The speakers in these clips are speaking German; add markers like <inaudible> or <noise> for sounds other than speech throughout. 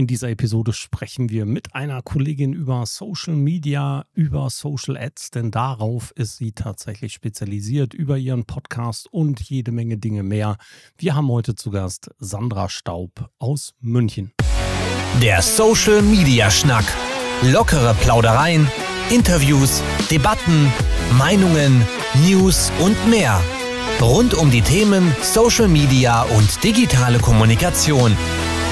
In dieser Episode sprechen wir mit einer Kollegin über Social Media, über Social Ads, denn darauf ist sie tatsächlich spezialisiert, über ihren Podcast und jede Menge Dinge mehr. Wir haben heute zu Gast Sandra Staub aus München. Der Social Media Schnack. Lockere Plaudereien, Interviews, Debatten, Meinungen, News und mehr. Rund um die Themen Social Media und digitale Kommunikation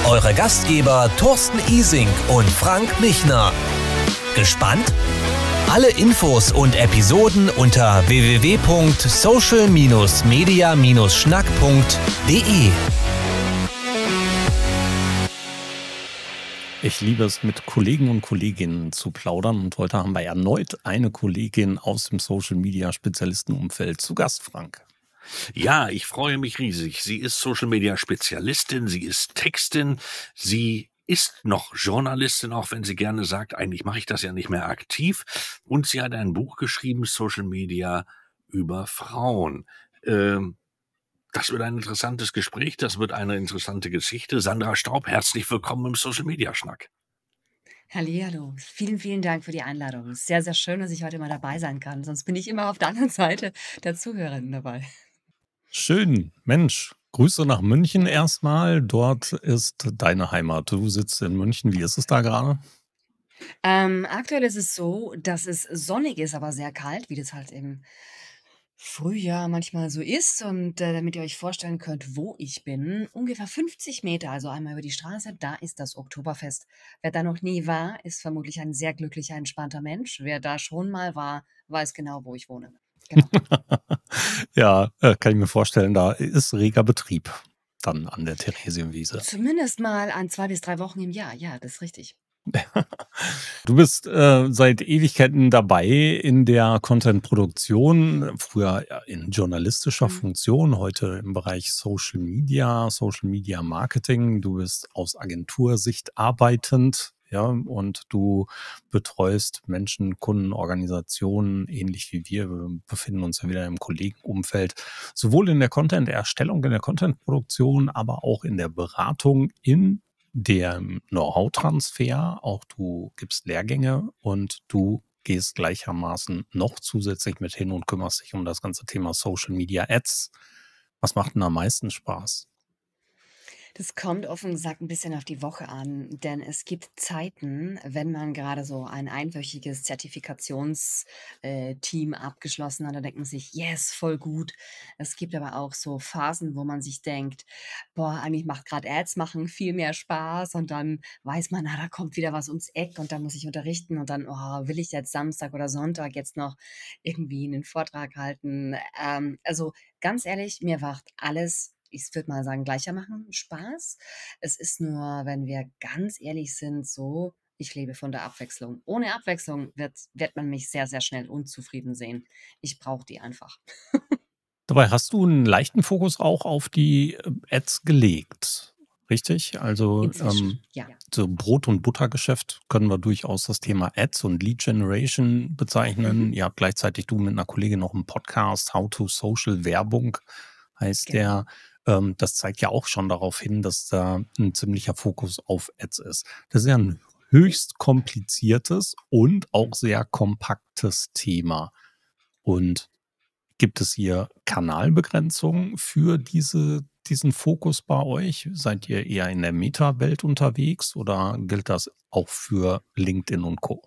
eure Gastgeber Thorsten Ising und Frank Michner. Gespannt? Alle Infos und Episoden unter www.social-media-schnack.de. Ich liebe es, mit Kollegen und Kolleginnen zu plaudern und heute haben wir erneut eine Kollegin aus dem Social-Media-Spezialistenumfeld zu Gast, Frank. Ja, ich freue mich riesig. Sie ist Social Media Spezialistin, sie ist Textin, sie ist noch Journalistin, auch wenn sie gerne sagt, eigentlich mache ich das ja nicht mehr aktiv. Und sie hat ein Buch geschrieben, Social Media über Frauen. Ähm, das wird ein interessantes Gespräch, das wird eine interessante Geschichte. Sandra Staub, herzlich willkommen im Social Media Schnack. Hallihallo, vielen, vielen Dank für die Einladung. Sehr, sehr schön, dass ich heute mal dabei sein kann. Sonst bin ich immer auf der anderen Seite der Zuhörerinnen dabei. Schön, Mensch. Grüße nach München erstmal. Dort ist deine Heimat. Du sitzt in München. Wie ist es da gerade? Ähm, aktuell ist es so, dass es sonnig ist, aber sehr kalt, wie das halt im Frühjahr manchmal so ist. Und äh, damit ihr euch vorstellen könnt, wo ich bin, ungefähr 50 Meter, also einmal über die Straße, da ist das Oktoberfest. Wer da noch nie war, ist vermutlich ein sehr glücklicher, entspannter Mensch. Wer da schon mal war, weiß genau, wo ich wohne. Genau. <laughs> ja, äh, kann ich mir vorstellen, da ist reger Betrieb dann an der Theresienwiese. Zumindest mal an zwei bis drei Wochen im Jahr, ja, das ist richtig. <laughs> Du bist äh, seit Ewigkeiten dabei in der Content-Produktion, früher in journalistischer mhm. Funktion, heute im Bereich Social Media, Social Media Marketing. Du bist aus Agentursicht arbeitend, ja, und du betreust Menschen, Kunden, Organisationen, ähnlich wie wir. Wir befinden uns ja wieder im Kollegenumfeld, sowohl in der Content-Erstellung, in der Content-Produktion, aber auch in der Beratung in dem Know-how-Transfer. Auch du gibst Lehrgänge und du gehst gleichermaßen noch zusätzlich mit hin und kümmerst dich um das ganze Thema Social Media Ads. Was macht denn am meisten Spaß? Das kommt offen gesagt ein bisschen auf die Woche an, denn es gibt Zeiten, wenn man gerade so ein einwöchiges Zertifikationsteam äh, abgeschlossen hat, da denkt man sich, yes, voll gut. Es gibt aber auch so Phasen, wo man sich denkt, boah, eigentlich macht gerade Ads machen viel mehr Spaß und dann weiß man, na, ah, da kommt wieder was ums Eck und dann muss ich unterrichten und dann, oh, will ich jetzt Samstag oder Sonntag jetzt noch irgendwie einen Vortrag halten? Ähm, also ganz ehrlich, mir wacht alles ich würde mal sagen, gleicher machen Spaß. Es ist nur, wenn wir ganz ehrlich sind, so, ich lebe von der Abwechslung. Ohne Abwechslung wird, wird man mich sehr, sehr schnell unzufrieden sehen. Ich brauche die einfach. <laughs> Dabei hast du einen leichten Fokus auch auf die ähm, Ads gelegt. Richtig? Also ähm, ja. so Brot- und Buttergeschäft können wir durchaus das Thema Ads und Lead Generation bezeichnen. Mhm. Ihr habt gleichzeitig du mit einer Kollegin noch einen Podcast, How to Social Werbung heißt genau. der ähm, das zeigt ja auch schon darauf hin, dass da ein ziemlicher Fokus auf Ads ist. Das ist ja ein höchst kompliziertes und auch sehr kompaktes Thema. Und gibt es hier Kanalbegrenzungen für diese, diesen Fokus bei euch? Seid ihr eher in der Meta-Welt unterwegs oder gilt das auch für LinkedIn und Co?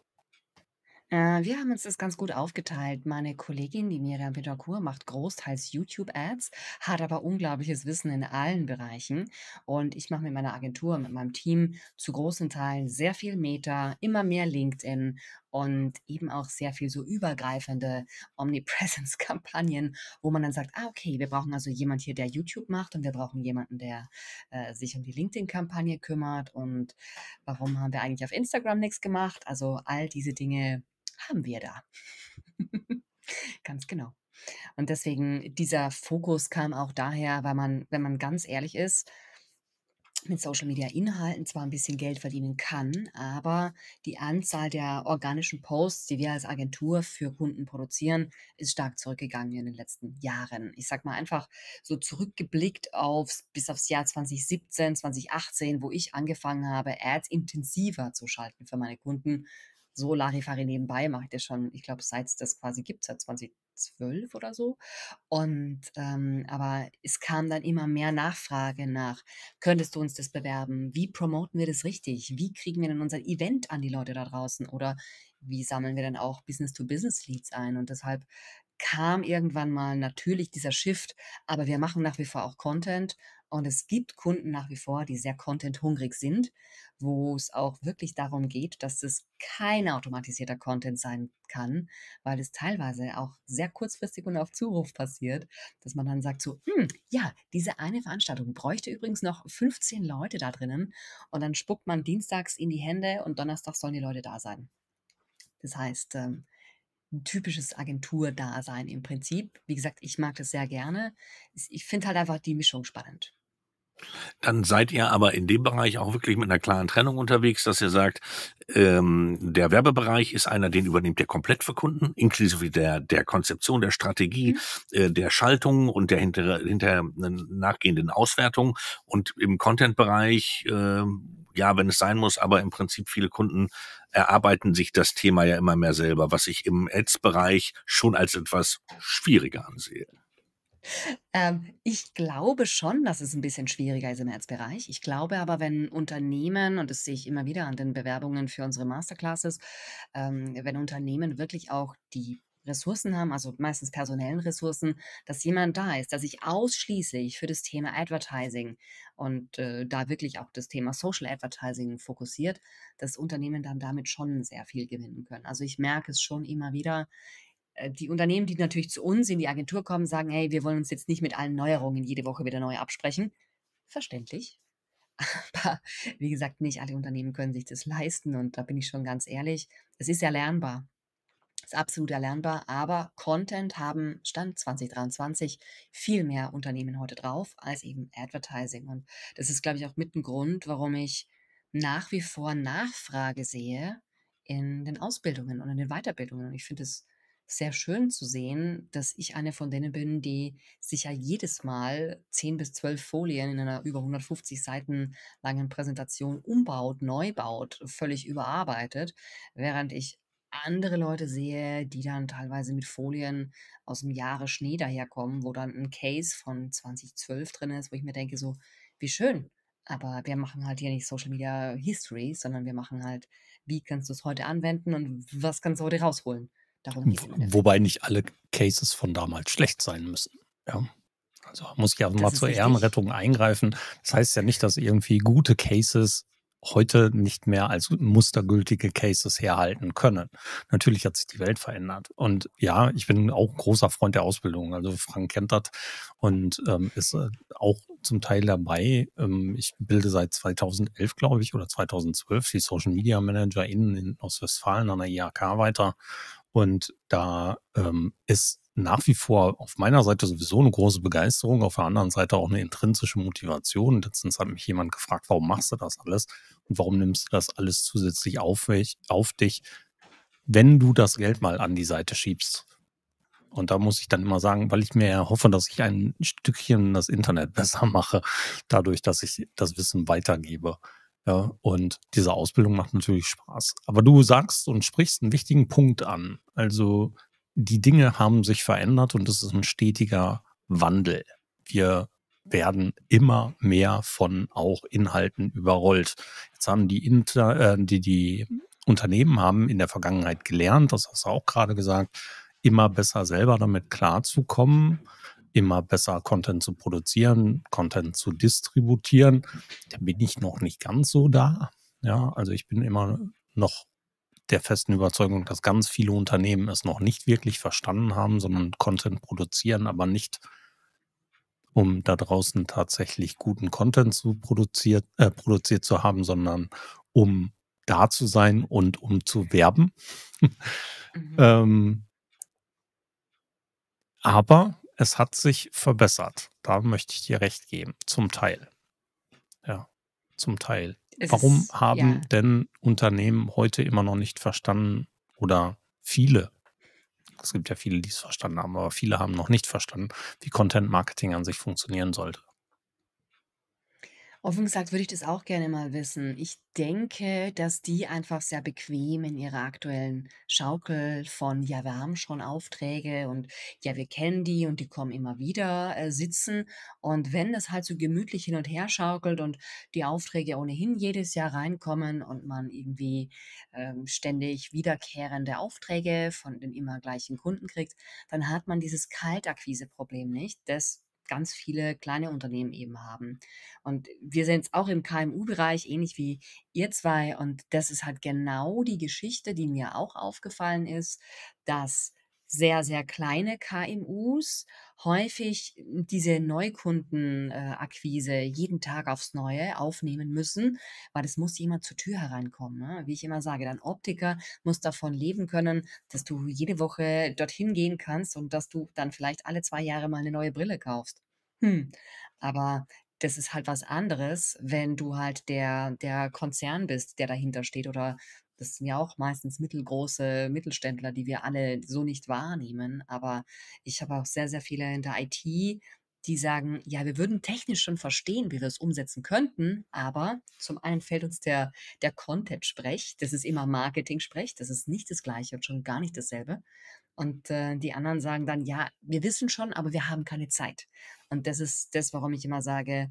Äh, wir haben uns das ganz gut aufgeteilt. Meine Kollegin, die Miriam Betancourt, macht großteils YouTube-Ads, hat aber unglaubliches Wissen in allen Bereichen. Und ich mache mit meiner Agentur, mit meinem Team zu großen Teilen sehr viel Meta, immer mehr LinkedIn und eben auch sehr viel so übergreifende Omnipresence-Kampagnen, wo man dann sagt, ah, okay, wir brauchen also jemand hier, der YouTube macht und wir brauchen jemanden, der äh, sich um die LinkedIn-Kampagne kümmert und warum haben wir eigentlich auf Instagram nichts gemacht? Also all diese Dinge haben wir da. <laughs> ganz genau. Und deswegen, dieser Fokus kam auch daher, weil man, wenn man ganz ehrlich ist, mit Social Media Inhalten zwar ein bisschen Geld verdienen kann, aber die Anzahl der organischen Posts, die wir als Agentur für Kunden produzieren, ist stark zurückgegangen in den letzten Jahren. Ich sag mal einfach so zurückgeblickt aufs, bis aufs Jahr 2017, 2018, wo ich angefangen habe, Ads intensiver zu schalten für meine Kunden, so Larifari nebenbei mache ich das schon, ich glaube, seit es das quasi gibt, seit 2012 oder so. Und ähm, aber es kam dann immer mehr Nachfrage nach, könntest du uns das bewerben? Wie promoten wir das richtig? Wie kriegen wir denn unser Event an die Leute da draußen? Oder wie sammeln wir dann auch Business-to-Business-Leads ein? Und deshalb kam irgendwann mal natürlich dieser Shift, aber wir machen nach wie vor auch Content und es gibt Kunden nach wie vor, die sehr content-hungrig sind, wo es auch wirklich darum geht, dass es kein automatisierter Content sein kann, weil es teilweise auch sehr kurzfristig und auf Zuruf passiert, dass man dann sagt so, hm, ja, diese eine Veranstaltung bräuchte übrigens noch 15 Leute da drinnen und dann spuckt man dienstags in die Hände und donnerstag sollen die Leute da sein. Das heißt, ähm, ein typisches Agenturdasein im Prinzip. Wie gesagt, ich mag das sehr gerne. Ich finde halt einfach die Mischung spannend. Dann seid ihr aber in dem Bereich auch wirklich mit einer klaren Trennung unterwegs, dass ihr sagt, ähm, der Werbebereich ist einer, den übernimmt ihr komplett für Kunden, inklusive der, der Konzeption, der Strategie, mhm. äh, der Schaltung und der hinter, hinter äh, nachgehenden Auswertung. Und im Content-Bereich, äh, ja, wenn es sein muss, aber im Prinzip viele Kunden erarbeiten sich das Thema ja immer mehr selber, was ich im Ads-Bereich schon als etwas schwieriger ansehe. Ähm, ich glaube schon, dass es ein bisschen schwieriger ist im Erzbereich. Ich glaube aber, wenn Unternehmen, und das sehe ich immer wieder an den Bewerbungen für unsere Masterclasses, ähm, wenn Unternehmen wirklich auch die Ressourcen haben, also meistens personellen Ressourcen, dass jemand da ist, dass ich ausschließlich für das Thema Advertising und äh, da wirklich auch das Thema Social Advertising fokussiert, dass Unternehmen dann damit schon sehr viel gewinnen können. Also ich merke es schon immer wieder äh, die Unternehmen, die natürlich zu uns in die Agentur kommen, sagen, hey, wir wollen uns jetzt nicht mit allen Neuerungen jede Woche wieder neu absprechen. Verständlich. <laughs> Aber wie gesagt, nicht alle Unternehmen können sich das leisten und da bin ich schon ganz ehrlich, es ist erlernbar. Es ist absolut erlernbar, aber Content haben Stand 2023 viel mehr Unternehmen heute drauf als eben Advertising. Und das ist, glaube ich, auch mit ein Grund, warum ich nach wie vor Nachfrage sehe in den Ausbildungen und in den Weiterbildungen. Und ich finde es sehr schön zu sehen, dass ich eine von denen bin, die sich ja jedes Mal 10 bis 12 Folien in einer über 150 Seiten langen Präsentation umbaut, neu baut, völlig überarbeitet, während ich andere Leute sehe, die dann teilweise mit Folien aus dem Jahre Schnee daherkommen, wo dann ein Case von 2012 drin ist, wo ich mir denke, so, wie schön. Aber wir machen halt hier nicht Social Media History, sondern wir machen halt, wie kannst du es heute anwenden und was kannst du heute rausholen? Darum geht's Wobei nicht alle Cases von damals schlecht sein müssen. Ja. Also muss ich ja das mal zur richtig. Ehrenrettung eingreifen. Das heißt ja nicht, dass irgendwie gute Cases heute nicht mehr als mustergültige Cases herhalten können. Natürlich hat sich die Welt verändert. Und ja, ich bin auch ein großer Freund der Ausbildung. Also Frank kennt das und ähm, ist äh, auch zum Teil dabei. Ähm, ich bilde seit 2011, glaube ich, oder 2012 die Social Media Manager in Ostwestfalen an der IHK weiter und da ähm, ist nach wie vor auf meiner Seite sowieso eine große Begeisterung, auf der anderen Seite auch eine intrinsische Motivation. Letztens hat mich jemand gefragt, warum machst du das alles und warum nimmst du das alles zusätzlich auf, auf dich, wenn du das Geld mal an die Seite schiebst. Und da muss ich dann immer sagen, weil ich mir hoffe, dass ich ein Stückchen das Internet <laughs> besser mache, dadurch, dass ich das Wissen weitergebe. Ja, und diese Ausbildung macht natürlich Spaß. Aber du sagst und sprichst einen wichtigen Punkt an. Also die Dinge haben sich verändert und es ist ein stetiger Wandel. Wir werden immer mehr von auch Inhalten überrollt. Jetzt haben die, Inter, äh, die, die Unternehmen haben in der Vergangenheit gelernt, das hast du auch gerade gesagt, immer besser selber damit klarzukommen immer besser Content zu produzieren, Content zu distributieren. Da bin ich noch nicht ganz so da. Ja, also ich bin immer noch der festen Überzeugung, dass ganz viele Unternehmen es noch nicht wirklich verstanden haben, sondern Content produzieren, aber nicht, um da draußen tatsächlich guten Content zu produziert, äh, produziert zu haben, sondern um da zu sein und um zu werben. mhm. <laughs> ähm, aber es hat sich verbessert. Da möchte ich dir recht geben. Zum Teil. Ja, zum Teil. Es Warum ist, haben ja. denn Unternehmen heute immer noch nicht verstanden oder viele? Es gibt ja viele, die es verstanden haben, aber viele haben noch nicht verstanden, wie Content Marketing an sich funktionieren sollte. Offen gesagt würde ich das auch gerne mal wissen. Ich denke, dass die einfach sehr bequem in ihrer aktuellen Schaukel von, ja, wir haben schon Aufträge und ja, wir kennen die und die kommen immer wieder äh, sitzen. Und wenn das halt so gemütlich hin und her schaukelt und die Aufträge ohnehin jedes Jahr reinkommen und man irgendwie ähm, ständig wiederkehrende Aufträge von den immer gleichen Kunden kriegt, dann hat man dieses Kaltakquise-Problem nicht, das ganz viele kleine Unternehmen eben haben. Und wir sind auch im KMU-Bereich, ähnlich wie ihr zwei. Und das ist halt genau die Geschichte, die mir auch aufgefallen ist, dass sehr, sehr kleine KMUs häufig diese Neukundenakquise jeden Tag aufs Neue aufnehmen müssen, weil es muss jemand zur Tür hereinkommen. Ne? Wie ich immer sage, dein Optiker muss davon leben können, dass du jede Woche dorthin gehen kannst und dass du dann vielleicht alle zwei Jahre mal eine neue Brille kaufst. Hm. Aber das ist halt was anderes, wenn du halt der, der Konzern bist, der dahinter steht oder das sind ja auch meistens mittelgroße Mittelständler, die wir alle so nicht wahrnehmen. Aber ich habe auch sehr, sehr viele in der IT, die sagen, ja, wir würden technisch schon verstehen, wie wir es umsetzen könnten, aber zum einen fällt uns der, der Content-Sprech, das ist immer Marketing-Sprech, das ist nicht das gleiche und schon gar nicht dasselbe. Und äh, die anderen sagen dann, ja, wir wissen schon, aber wir haben keine Zeit. Und das ist das, warum ich immer sage,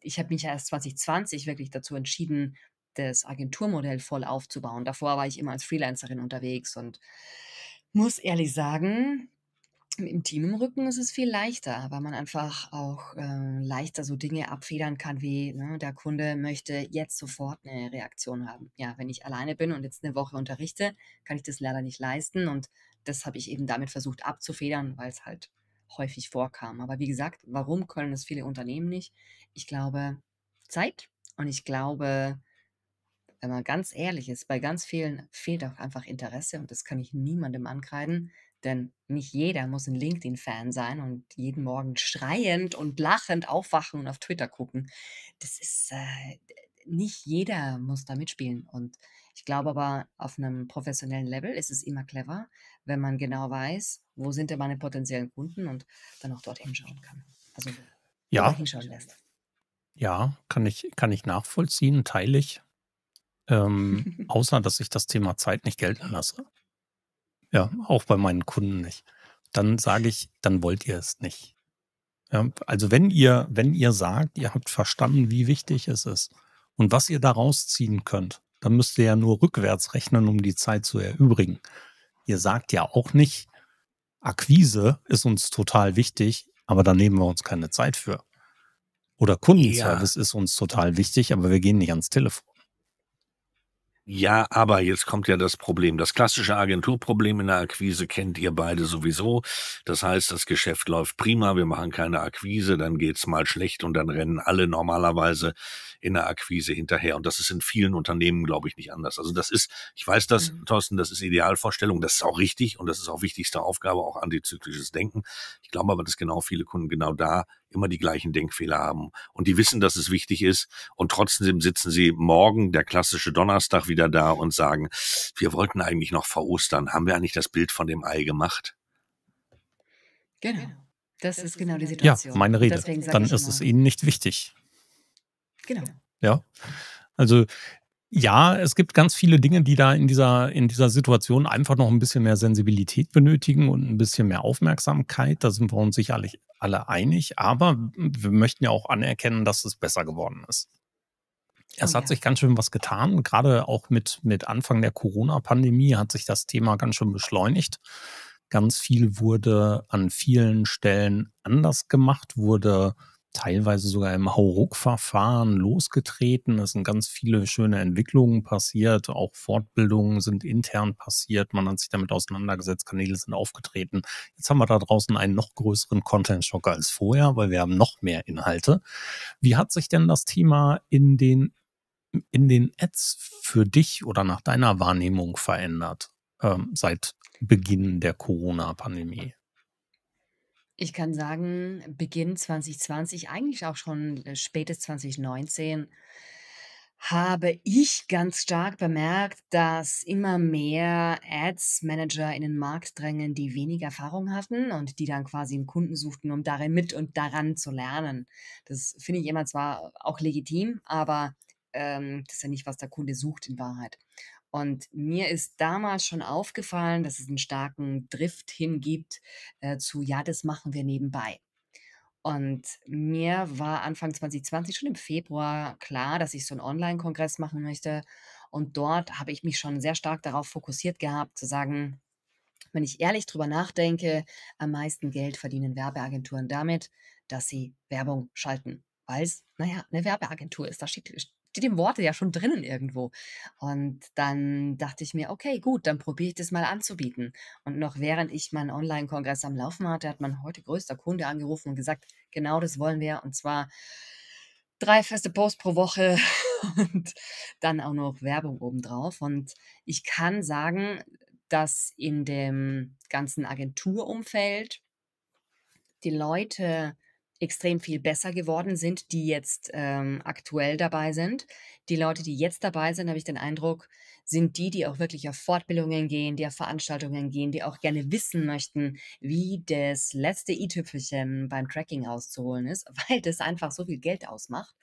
ich habe mich erst 2020 wirklich dazu entschieden, das Agenturmodell voll aufzubauen. Davor war ich immer als Freelancerin unterwegs und muss ehrlich sagen, im Team im Rücken ist es viel leichter, weil man einfach auch äh, leichter so Dinge abfedern kann, wie ne, der Kunde möchte jetzt sofort eine Reaktion haben. Ja, wenn ich alleine bin und jetzt eine Woche unterrichte, kann ich das leider nicht leisten und das habe ich eben damit versucht abzufedern, weil es halt häufig vorkam. Aber wie gesagt, warum können es viele Unternehmen nicht? Ich glaube Zeit und ich glaube wenn man ganz ehrlich ist, bei ganz vielen fehlt auch einfach Interesse und das kann ich niemandem ankreiden, denn nicht jeder muss ein LinkedIn-Fan sein und jeden Morgen schreiend und lachend aufwachen und auf Twitter gucken. Das ist, äh, nicht jeder muss da mitspielen und ich glaube aber, auf einem professionellen Level ist es immer clever, wenn man genau weiß, wo sind denn meine potenziellen Kunden und dann auch dorthin schauen kann. Also ja. hinschauen lässt. Ja, kann ich, kann ich nachvollziehen, teile ich. Ähm, <laughs> außer, dass ich das Thema Zeit nicht gelten lasse. Ja, auch bei meinen Kunden nicht. Dann sage ich, dann wollt ihr es nicht. Ja, also wenn ihr, wenn ihr sagt, ihr habt verstanden, wie wichtig es ist und was ihr daraus ziehen könnt, dann müsst ihr ja nur rückwärts rechnen, um die Zeit zu erübrigen. Ihr sagt ja auch nicht, Akquise ist uns total wichtig, aber da nehmen wir uns keine Zeit für. Oder Kundenservice ja. ist uns total wichtig, aber wir gehen nicht ans Telefon. Ja, aber jetzt kommt ja das Problem. Das klassische Agenturproblem in der Akquise kennt ihr beide sowieso. Das heißt, das Geschäft läuft prima, wir machen keine Akquise, dann geht's mal schlecht und dann rennen alle normalerweise in der Akquise hinterher. Und das ist in vielen Unternehmen, glaube ich, nicht anders. Also das ist, ich weiß das, mhm. Thorsten, das ist Idealvorstellung, das ist auch richtig und das ist auch wichtigste Aufgabe, auch antizyklisches Denken. Ich glaube aber, dass genau viele Kunden genau da immer die gleichen Denkfehler haben. Und die wissen, dass es wichtig ist. Und trotzdem sitzen sie morgen, der klassische Donnerstag, wieder da und sagen, wir wollten eigentlich noch vor Ostern. Haben wir eigentlich das Bild von dem Ei gemacht? Genau. genau. Das, das ist genau die Situation. Ja, meine Rede. Dann ist es Ihnen nicht wichtig. Genau. Ja. Also ja, es gibt ganz viele Dinge, die da in dieser, in dieser Situation einfach noch ein bisschen mehr Sensibilität benötigen und ein bisschen mehr Aufmerksamkeit. Da sind wir uns sicherlich alle einig. Aber wir möchten ja auch anerkennen, dass es besser geworden ist. Es oh, hat sich ganz schön was getan. Gerade auch mit, mit Anfang der Corona-Pandemie hat sich das Thema ganz schön beschleunigt. Ganz viel wurde an vielen Stellen anders gemacht, wurde teilweise sogar im Hauruck-Verfahren losgetreten. Es sind ganz viele schöne Entwicklungen passiert, auch Fortbildungen sind intern passiert, man hat sich damit auseinandergesetzt, Kanäle sind aufgetreten. Jetzt haben wir da draußen einen noch größeren Content-Schock als vorher, weil wir haben noch mehr Inhalte. Wie hat sich denn das Thema in den, in den Ads für dich oder nach deiner Wahrnehmung verändert ähm, seit Beginn der Corona-Pandemie? Ich kann sagen, Beginn 2020, eigentlich auch schon äh, spätes 2019, habe ich ganz stark bemerkt, dass immer mehr Ads-Manager in den Markt drängen, die wenig Erfahrung hatten und die dann quasi einen Kunden suchten, um darin mit und daran zu lernen. Das finde ich immer zwar auch legitim, aber ähm, das ist ja nicht, was der Kunde sucht in Wahrheit. Und mir ist damals schon aufgefallen, dass es einen starken Drift hingibt äh, zu, ja, das machen wir nebenbei. Und mir war Anfang 2020 schon im Februar klar, dass ich so einen Online-Kongress machen möchte. Und dort habe ich mich schon sehr stark darauf fokussiert gehabt, zu sagen, wenn ich ehrlich drüber nachdenke, am meisten Geld verdienen Werbeagenturen damit, dass sie Werbung schalten. Weil es, naja, eine Werbeagentur ist. Da steht, steht im Worte ja schon drinnen irgendwo. Und dann dachte ich mir, okay, gut, dann probiere ich das mal anzubieten. Und noch während ich meinen Online-Kongress am Laufen hatte, hat mein heute größter Kunde angerufen und gesagt, genau das wollen wir. Und zwar drei feste Posts pro Woche <laughs> und dann auch noch Werbung obendrauf. Und ich kann sagen, dass in dem ganzen Agenturumfeld die Leute extrem viel besser geworden sind, die jetzt ähm, aktuell dabei sind. Die Leute, die jetzt dabei sind, habe ich den Eindruck, sind die, die auch wirklich auf Fortbildungen gehen, die auf Veranstaltungen gehen, die auch gerne wissen möchten, wie das letzte i-Tüpfelchen beim Tracking auszuholen ist, <laughs> weil das einfach so viel Geld ausmacht.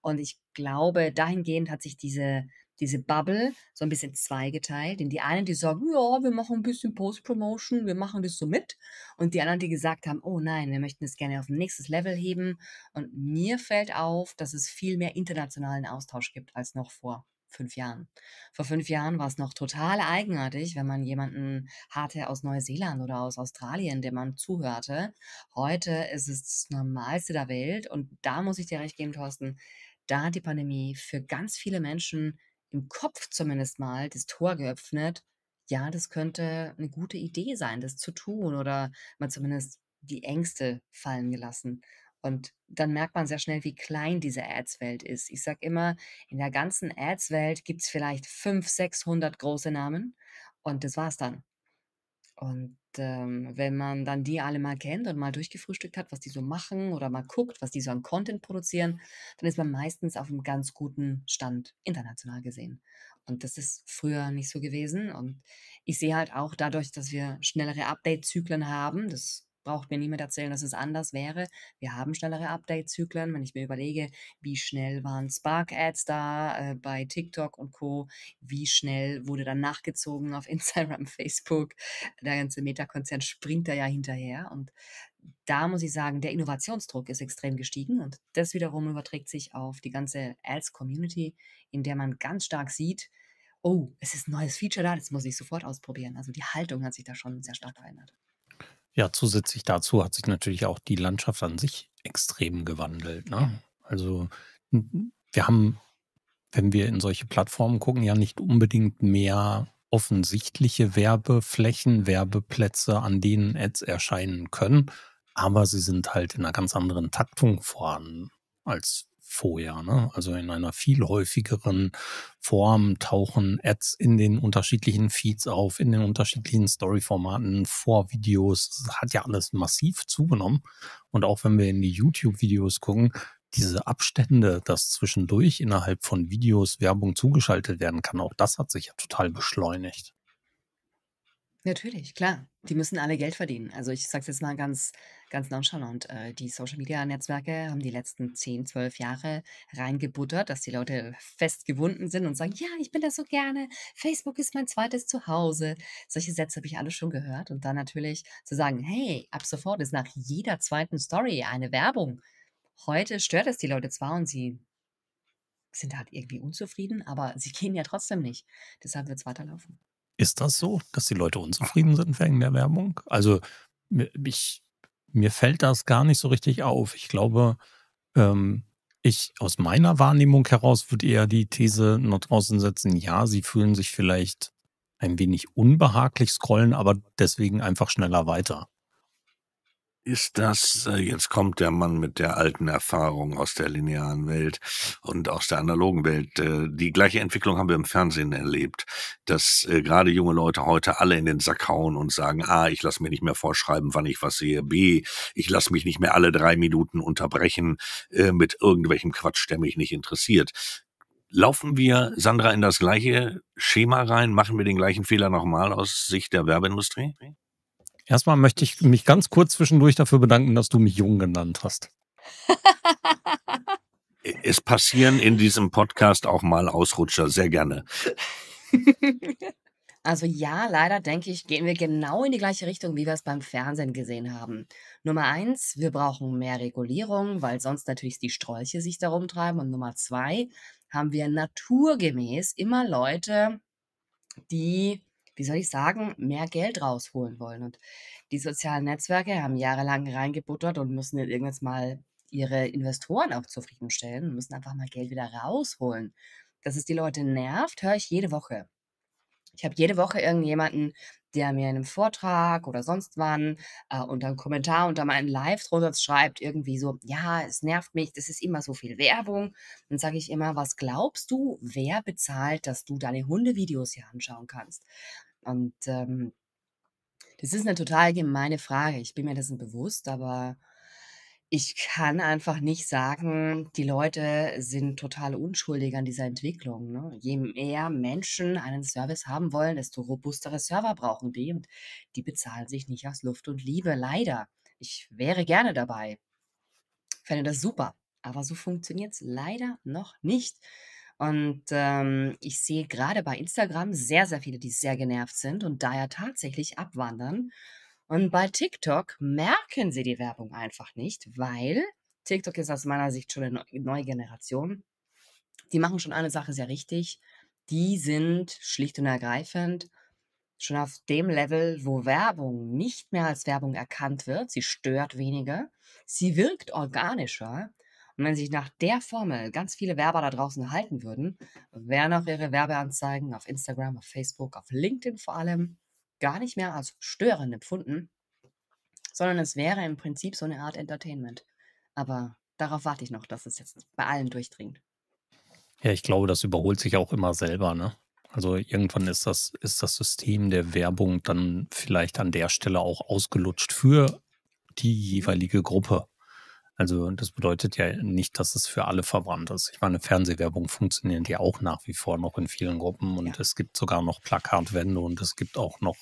Und ich glaube, dahingehend hat sich diese diese Bubble so ein bisschen zweigeteilt. In die einen, die sagen, ja, wir machen ein bisschen Post-Promotion, wir machen das so mit. Und die anderen, die gesagt haben, oh nein, wir möchten das gerne auf ein nächstes Level heben. Und mir fällt auf, dass es viel mehr internationalen Austausch gibt als noch vor fünf Jahren. Vor fünf Jahren war es noch total eigenartig, wenn man jemanden hatte aus Neuseeland oder aus Australien, dem man zuhörte. Heute ist es das Normalste der Welt. Und da muss ich dir recht geben, Thorsten, da hat die Pandemie für ganz viele Menschen im Kopf zumindest mal das Tor geöffnet, ja, das könnte eine gute Idee sein, das zu tun oder mal zumindest die Ängste fallen gelassen. Und dann merkt man sehr schnell, wie klein diese Ads-Welt ist. Ich sage immer, in der ganzen Ads-Welt gibt es vielleicht 500, 600 große Namen und das war's dann. Und ähm, wenn man dann die alle mal kennt und mal durchgefrühstückt hat, was die so machen oder mal guckt, was die so an Content produzieren, dann ist man meistens auf einem ganz guten Stand international gesehen. Und das ist früher nicht so gewesen. Und ich sehe halt auch dadurch, dass wir schnellere Update-Zyklen haben, das braucht mir niemand erzählen, dass es anders wäre. Wir haben schnellere Update-Zyklen. Wenn ich mir überlege, wie schnell waren Spark-Ads da äh, bei TikTok und Co., wie schnell wurde dann nachgezogen auf <laughs> Instagram, Facebook, der ganze Meta-Konzern springt da ja hinterher. Und da muss ich sagen, der Innovationsdruck ist extrem gestiegen und das wiederum überträgt sich auf die ganze Ads-Community, in der man ganz stark sieht, oh, es ist ein neues Feature da, das muss ich sofort ausprobieren. Also die Haltung hat sich da schon sehr stark verändert. Ja, zusätzlich dazu hat sich natürlich auch die Landschaft an sich extrem gewandelt. Ne? Mhm. Also wir haben, wenn wir in solche Plattformen gucken, ja nicht unbedingt mehr offensichtliche Werbeflächen, Werbeplätze, an denen Ads erscheinen können, aber sie sind halt in einer ganz anderen Taktung vorhanden als vorher. Ne? Also in einer viel häufigeren Form tauchen Ads in den unterschiedlichen Feeds auf, in den unterschiedlichen Story-Formaten, vor Videos. Das hat ja alles massiv zugenommen. Und auch wenn wir in die YouTube-Videos gucken, diese Abstände, dass zwischendurch innerhalb von Videos Werbung zugeschaltet werden kann, auch das hat sich ja total beschleunigt. Natürlich, klar. Die müssen alle Geld verdienen. Also ich sage es jetzt mal ganz, ganz nonchalant. Äh, die Social-Media-Netzwerke haben die letzten 10, 12 Jahre reingebuttert, dass die Leute festgewunden sind und sagen, mhm. ja, ich bin das so gerne. Facebook ist mein zweites Zuhause. Solche Sätze habe ich alle schon gehört. Und dann natürlich zu sagen, hey, ab sofort ist nach jeder zweiten Story eine Werbung. Heute stört es die Leute zwar und sie sind halt irgendwie unzufrieden, aber sie gehen ja trotzdem nicht. Deshalb wird es weiterlaufen. Ist das so, dass die Leute unzufrieden sind wegen der Werbung? Also ich, mir fällt das gar nicht so richtig auf. Ich glaube, ähm, ich aus meiner Wahrnehmung heraus würde eher die These noch draußen setzen, ja, sie fühlen sich vielleicht ein wenig unbehaglich scrollen, aber deswegen einfach schneller weiter ist das, äh, jetzt kommt der Mann mit der alten Erfahrung aus der linearen Welt und aus der analogen Welt. Äh, die gleiche Entwicklung haben wir im Fernsehen erlebt, dass äh, gerade junge Leute heute alle in den Sack hauen und sagen, A, ah, ich lasse mir nicht mehr vorschreiben, wann ich was sehe, B, ich lasse mich nicht mehr alle drei Minuten unterbrechen äh, mit irgendwelchem Quatsch, der mich nicht interessiert. Laufen wir, Sandra, in das gleiche Schema rein? Machen wir den gleichen Fehler nochmal aus Sicht der Werbeindustrie? Erstmal möchte ich mich ganz kurz zwischendurch dafür bedanken, dass du mich jung genannt hast. <laughs> es passieren in diesem Podcast auch mal Ausrutscher, sehr gerne. Also ja, leider denke ich, gehen wir genau in die gleiche Richtung, wie wir es beim Fernsehen gesehen haben. Nummer eins, wir brauchen mehr Regulierung, weil sonst natürlich die Strolche sich darum treiben. Und Nummer zwei, haben wir naturgemäß immer Leute, die wie soll ich sagen, mehr Geld rausholen wollen. Und die sozialen Netzwerke haben jahrelang reingebuttert und müssen jetzt irgendwann mal ihre Investoren auch zufriedenstellen und müssen einfach mal Geld wieder rausholen. Dass es die Leute nervt, höre ich jede Woche. Ich habe jede Woche irgendjemanden, der mir in einem Vortrag oder sonst wann äh, unter einem Kommentar, unter meinen Live drunter schreibt, irgendwie so, ja, es nervt mich, das ist immer so viel Werbung. Dann sage ich immer, was glaubst du, wer bezahlt, dass du deine Hundevideos hier anschauen kannst? Und ähm, das ist eine total gemeine Frage. Ich bin mir dessen bewusst, aber ich kann einfach nicht sagen, die Leute sind total unschuldig an dieser Entwicklung. Ne? Je mehr Menschen einen Service haben wollen, desto robustere Server brauchen die und die bezahlen sich nicht aus Luft und Liebe, leider. Ich wäre gerne dabei. Fände das super. Aber so funktioniert es leider noch nicht. Und ähm, ich sehe gerade bei Instagram sehr, sehr viele, die sehr genervt sind und daher tatsächlich abwandern. Und bei TikTok merken sie die Werbung einfach nicht, weil TikTok ist aus meiner Sicht schon eine neue Generation. Die machen schon eine Sache sehr richtig. Die sind schlicht und ergreifend schon auf dem Level, wo Werbung nicht mehr als Werbung erkannt wird. Sie stört weniger. Sie wirkt organischer. Und wenn sich nach der Formel ganz viele Werber da draußen halten würden, wären auch ihre Werbeanzeigen auf Instagram, auf Facebook, auf LinkedIn vor allem gar nicht mehr als störend empfunden, sondern es wäre im Prinzip so eine Art Entertainment. Aber darauf warte ich noch, dass es jetzt bei allen durchdringt. Ja, ich glaube, das überholt sich auch immer selber, ne? Also irgendwann ist das, ist das System der Werbung dann vielleicht an der Stelle auch ausgelutscht für die jeweilige Gruppe. Also das bedeutet ja nicht, dass es für alle verbrannt ist. Ich meine, Fernsehwerbung funktioniert ja auch nach wie vor noch in vielen Gruppen und ja. es gibt sogar noch Plakatwände und es gibt auch noch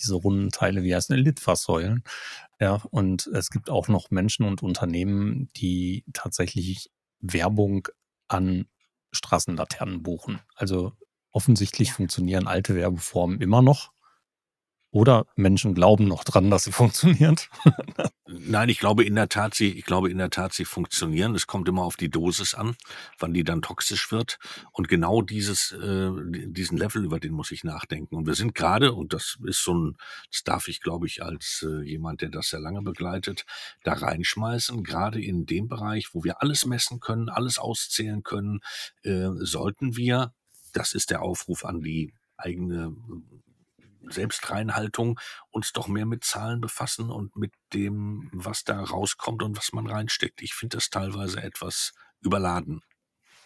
diese runden Teile, wie heißt eine Litfaßsäulen. Ja, und es gibt auch noch Menschen und Unternehmen, die tatsächlich Werbung an Straßenlaternen buchen. Also offensichtlich ja. funktionieren alte Werbeformen immer noch oder Menschen glauben noch dran, dass sie funktioniert. <laughs> Nein, ich glaube in der Tat, sie, ich glaube in der Tat, sie funktionieren. Es kommt immer auf die Dosis an, wann die dann toxisch wird. Und genau dieses, äh, diesen Level, über den muss ich nachdenken. Und wir sind gerade, und das ist so ein, das darf ich, glaube ich, als äh, jemand, der das sehr lange begleitet, da reinschmeißen. Gerade in dem Bereich, wo wir alles messen können, alles auszählen können, äh, sollten wir, das ist der Aufruf an die eigene Selbstreinhaltung uns doch mehr mit Zahlen befassen und mit dem, was da rauskommt und was man reinsteckt. Ich finde das teilweise etwas überladen.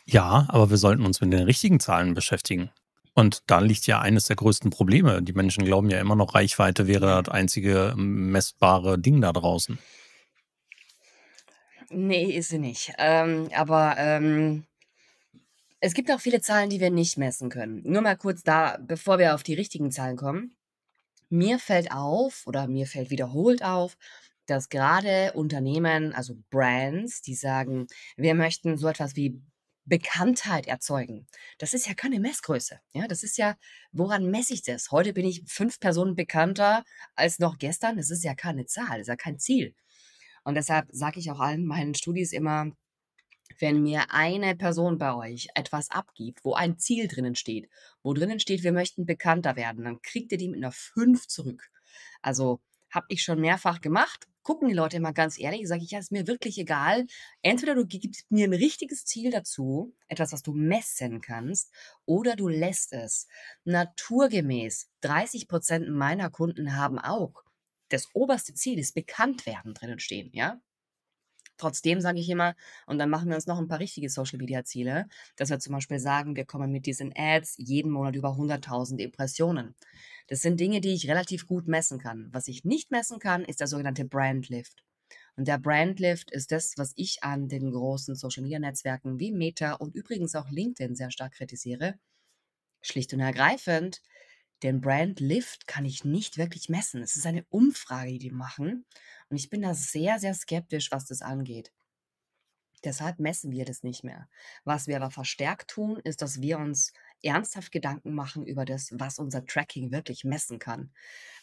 Ja, aber wir sollten uns mit den richtigen Zahlen beschäftigen. Und da liegt ja eines der größten Probleme. Die Menschen glauben ja immer noch, Reichweite wäre das einzige messbare Ding da draußen. Nee, ist sie nicht. Ähm, aber ähm, es gibt auch viele Zahlen, die wir nicht messen können. Nur mal kurz da, bevor wir auf die richtigen Zahlen kommen. Mir fällt auf oder mir fällt wiederholt auf, dass gerade Unternehmen, also Brands, die sagen, wir möchten so etwas wie Bekanntheit erzeugen. Das ist ja keine Messgröße. Ja, das ist ja, woran messe ich das? Heute bin ich fünf Personen bekannter als noch gestern. Das ist ja keine Zahl, das ist ja kein Ziel. Und deshalb sage ich auch allen meinen Studis immer, wenn mir eine Person bei euch etwas abgibt, wo ein Ziel drinnen steht, wo drinnen steht, wir möchten bekannter werden, dann kriegt ihr die mit einer 5 zurück. Also habe ich schon mehrfach gemacht, gucken die Leute immer ganz ehrlich, sage ich, ja, ist mir wirklich egal. Entweder du gibst mir ein richtiges Ziel dazu, etwas, was du messen kannst, oder du lässt es. Naturgemäß, 30 Prozent meiner Kunden haben auch das oberste Ziel, ist Bekanntwerden drinnen stehen, ja. Trotzdem sage ich immer, und dann machen wir uns noch ein paar richtige Social-Media-Ziele, dass wir zum Beispiel sagen, wir kommen mit diesen Ads jeden Monat über 100.000 Impressionen. Das sind Dinge, die ich relativ gut messen kann. Was ich nicht messen kann, ist der sogenannte Brand-Lift. Und der Brandlift ist das, was ich an den großen Social-Media-Netzwerken wie Meta und übrigens auch LinkedIn sehr stark kritisiere. Schlicht und ergreifend, den Brand Lift kann ich nicht wirklich messen. Es ist eine Umfrage, die die machen. Und ich bin da sehr, sehr skeptisch, was das angeht. Deshalb messen wir das nicht mehr. Was wir aber verstärkt tun, ist, dass wir uns ernsthaft Gedanken machen über das, was unser Tracking wirklich messen kann.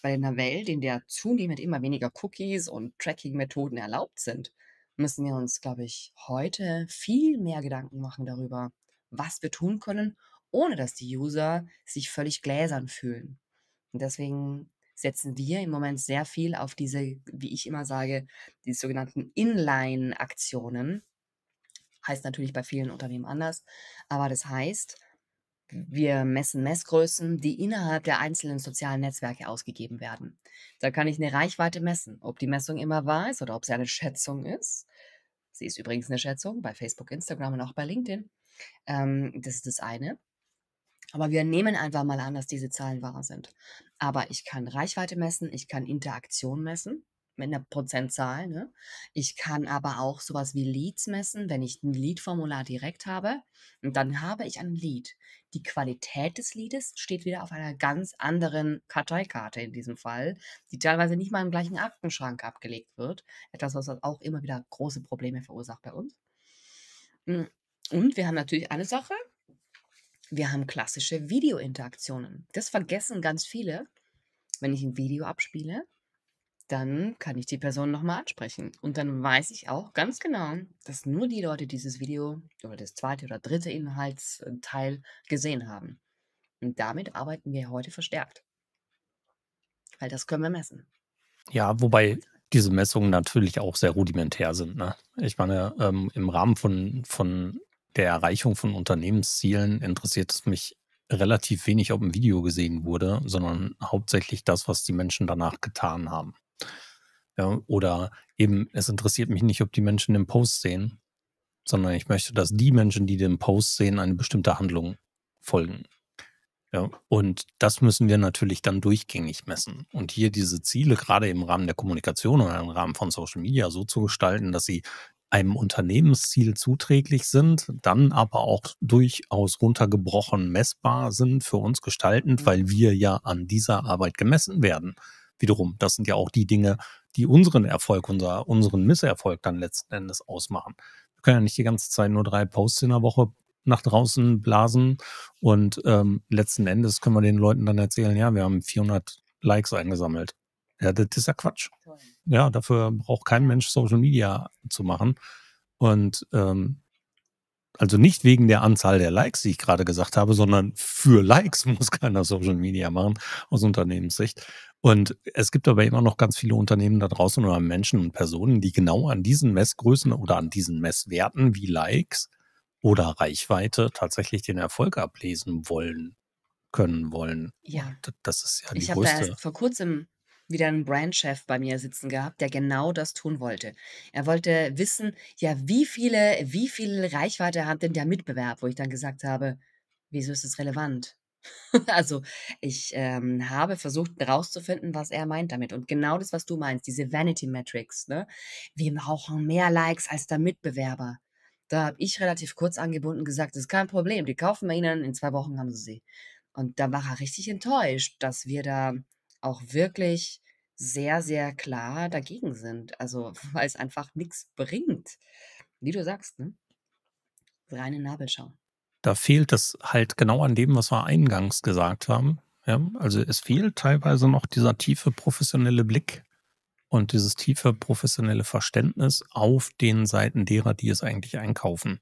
Weil in einer Welt, in der zunehmend immer weniger Cookies und Tracking-Methoden erlaubt sind, müssen wir uns, glaube ich, heute viel mehr Gedanken machen darüber, was wir tun können ohne dass die User sich völlig gläsern fühlen. Und deswegen setzen wir im Moment sehr viel auf diese, wie ich immer sage, die sogenannten Inline-Aktionen. Heißt natürlich bei vielen Unternehmen anders, aber das heißt, wir messen Messgrößen, die innerhalb der einzelnen sozialen Netzwerke ausgegeben werden. Da kann ich eine Reichweite messen, ob die Messung immer wahr ist oder ob sie eine Schätzung ist. Sie ist übrigens eine Schätzung bei Facebook, Instagram und auch bei LinkedIn. Ähm, das ist das eine. Aber wir nehmen einfach mal an, dass diese Zahlen wahr sind. Aber ich kann Reichweite messen, ich kann Interaktion messen mit einer Prozentzahl. Ne? Ich kann aber auch sowas wie Leads messen, wenn ich ein Lead-Formular direkt habe. Und dann habe ich ein Lead. Die Qualität des Leads steht wieder auf einer ganz anderen Karteikarte in diesem Fall, die teilweise nicht mal im gleichen Aktenschrank abgelegt wird. Etwas, was halt auch immer wieder große Probleme verursacht bei uns. Hm. Und wir haben natürlich eine Sache, wir haben klassische Videointeraktionen. Das vergessen ganz viele. Wenn ich ein Video abspiele, dann kann ich die Person nochmal ansprechen. Und dann weiß ich auch ganz genau, dass nur die Leute dieses Video oder das zweite oder dritte Inhaltsteil gesehen haben. Und damit arbeiten wir heute verstärkt. Weil das können wir messen. Ja, wobei diese Messungen natürlich auch sehr rudimentär sind. Ne? Ich meine, ähm, im Rahmen von, von der Erreichung von Unternehmenszielen interessiert es mich relativ wenig, ob ein Video gesehen wurde, sondern hauptsächlich das, was die Menschen danach getan haben. Ja, oder eben, es interessiert mich nicht, ob die Menschen den Post sehen, sondern ich möchte, dass die Menschen, die den Post sehen, eine bestimmte Handlung folgen. Ja, und das müssen wir natürlich dann durchgängig messen. Und hier diese Ziele gerade im Rahmen der Kommunikation oder im Rahmen von Social Media so zu gestalten, dass sie einem Unternehmensziel zuträglich sind, dann aber auch durchaus runtergebrochen messbar sind, für uns gestaltend, mhm. weil wir ja an dieser Arbeit gemessen werden. Wiederum, das sind ja auch die Dinge, die unseren Erfolg, unser, unseren Misserfolg dann letzten Endes ausmachen. Wir können ja nicht die ganze Zeit nur drei Posts in der Woche nach draußen blasen und ähm, letzten Endes können wir den Leuten dann erzählen, ja, wir haben 400 Likes eingesammelt. Ja, das ist ja Quatsch. Ja, dafür braucht kein Mensch Social Media zu machen. Und ähm, also nicht wegen der Anzahl der Likes, die ich gerade gesagt habe, sondern für Likes <laughs> muss keiner Social Media machen aus Unternehmenssicht. Und es gibt aber immer noch ganz viele Unternehmen da draußen oder Menschen und Personen, die genau an diesen Messgrößen oder an diesen Messwerten wie Likes oder Reichweite tatsächlich den Erfolg ablesen wollen können wollen. Ja. Das ist ja die ich Ich habe da erst vor kurzem wieder einen Brandchef bei mir sitzen gehabt, der genau das tun wollte. Er wollte wissen, ja, wie viele, wie viel Reichweite hat denn der Mitbewerb, wo ich dann gesagt habe, wieso ist das relevant? <laughs> Also ich ähm, habe versucht herauszufinden, was er meint damit. Und genau das, was du meinst, diese Vanity Metrics. Ne? Wir brauchen mehr Likes als der Mitbewerber. Da habe ich relativ kurz angebunden gesagt, das ist kein Problem, die kaufen wir ihnen, in zwei Wochen haben sie sie. Und da war er richtig enttäuscht, dass wir da auch wirklich sehr, sehr klar dagegen sind. Also, <laughs> weil es einfach nichts bringt. Wie du sagst, ne? Reine Nabelschau. Da fehlt es halt genau an dem, was wir eingangs gesagt haben. Ja, also es fehlt teilweise noch dieser tiefe professionelle Blick und dieses tiefe professionelle Verständnis auf den Seiten derer, die es eigentlich einkaufen.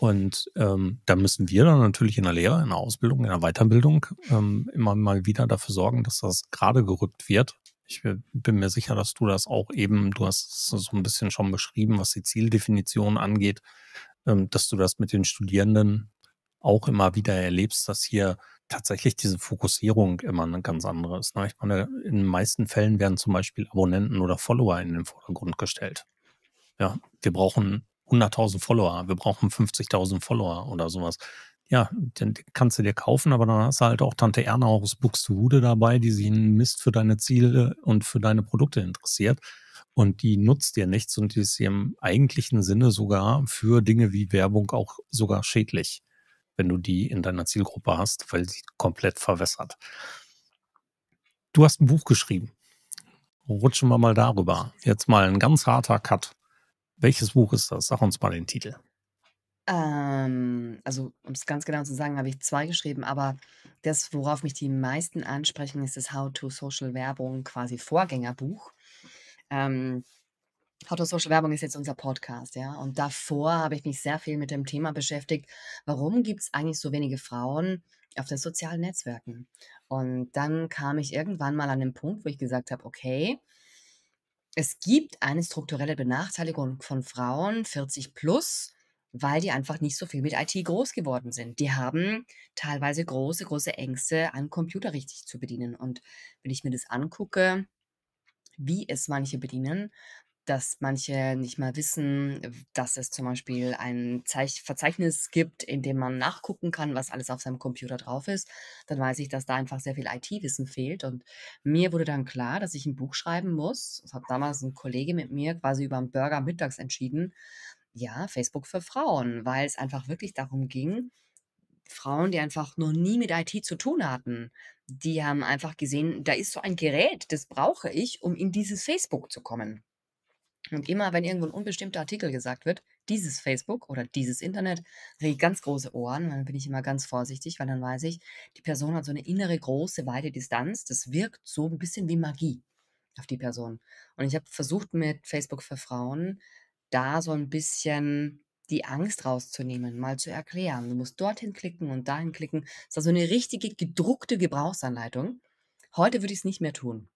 Und ähm, da müssen wir dann natürlich in der Lehre, in der Ausbildung, in der Weiterbildung ähm, immer mal wieder dafür sorgen, dass das gerade gerückt wird. Ich bin mir sicher, dass du das auch eben, du hast es so ein bisschen schon beschrieben, was die Zieldefinition angeht, ähm, dass du das mit den Studierenden auch immer wieder erlebst, dass hier tatsächlich diese Fokussierung immer eine ganz andere ist. Ne? Ich meine, in den meisten Fällen werden zum Beispiel Abonnenten oder Follower in den Vordergrund gestellt. Ja, wir brauchen 100.000 Follower, wir brauchen 50.000 Follower oder sowas. Ja, dann kannst du dir kaufen, aber dann hast du halt auch Tante Erna aus Buxtehude dabei, die sich ein Mist für deine Ziele und für deine Produkte interessiert. Und die nutzt dir nichts und die ist im eigentlichen Sinne sogar für Dinge wie Werbung auch sogar schädlich, wenn du die in deiner Zielgruppe hast, weil sie komplett verwässert. Du hast ein Buch geschrieben rutschen wir mal darüber. Jetzt mal ein ganz harter Cut. Welches Buch ist das? Sag uns mal den Titel. Ähm, also, um es ganz genau zu sagen, habe ich zwei geschrieben, aber das, worauf mich die meisten ansprechen, ist das How to Social Werbung, quasi Vorgängerbuch. Ähm, How to Social Werbung ist jetzt unser Podcast, ja. Und davor habe ich mich sehr viel mit dem Thema beschäftigt, warum gibt es eigentlich so wenige Frauen auf den sozialen Netzwerken? Und dann kam ich irgendwann mal an den Punkt, wo ich gesagt habe, okay, es gibt eine strukturelle Benachteiligung von Frauen 40 plus, weil die einfach nicht so viel mit IT groß geworden sind. Die haben teilweise große, große Ängste, einen Computer richtig zu bedienen. Und wenn ich mir das angucke, wie es manche bedienen, dass manche nicht mal wissen, dass es zum Beispiel ein Zeich Verzeichnis gibt, in dem man nachgucken kann, was alles auf seinem Computer drauf ist, dann weiß ich, dass da einfach sehr viel IT-Wissen fehlt. Und mir wurde dann klar, dass ich ein Buch schreiben muss. Das hat damals ein Kollege mit mir quasi über einen Burger mittags entschieden. Ja, Facebook für Frauen, weil es einfach wirklich darum ging, Frauen, die einfach noch nie mit IT zu tun hatten, die haben einfach gesehen, da ist so ein Gerät, das brauche ich, um in dieses Facebook zu kommen. Und immer, wenn irgendwo ein unbestimmter Artikel gesagt wird, dieses Facebook oder dieses Internet, kriege ich ganz große Ohren. Dann bin ich immer ganz vorsichtig, weil dann weiß ich, die Person hat so eine innere große, weite Distanz. Das wirkt so ein bisschen wie Magie auf die Person. Und ich habe versucht, mit Facebook für Frauen da so ein bisschen die Angst rauszunehmen, mal zu erklären. Du musst dorthin klicken und dahin klicken. Das ist also eine richtige gedruckte Gebrauchsanleitung. Heute würde ich es nicht mehr tun.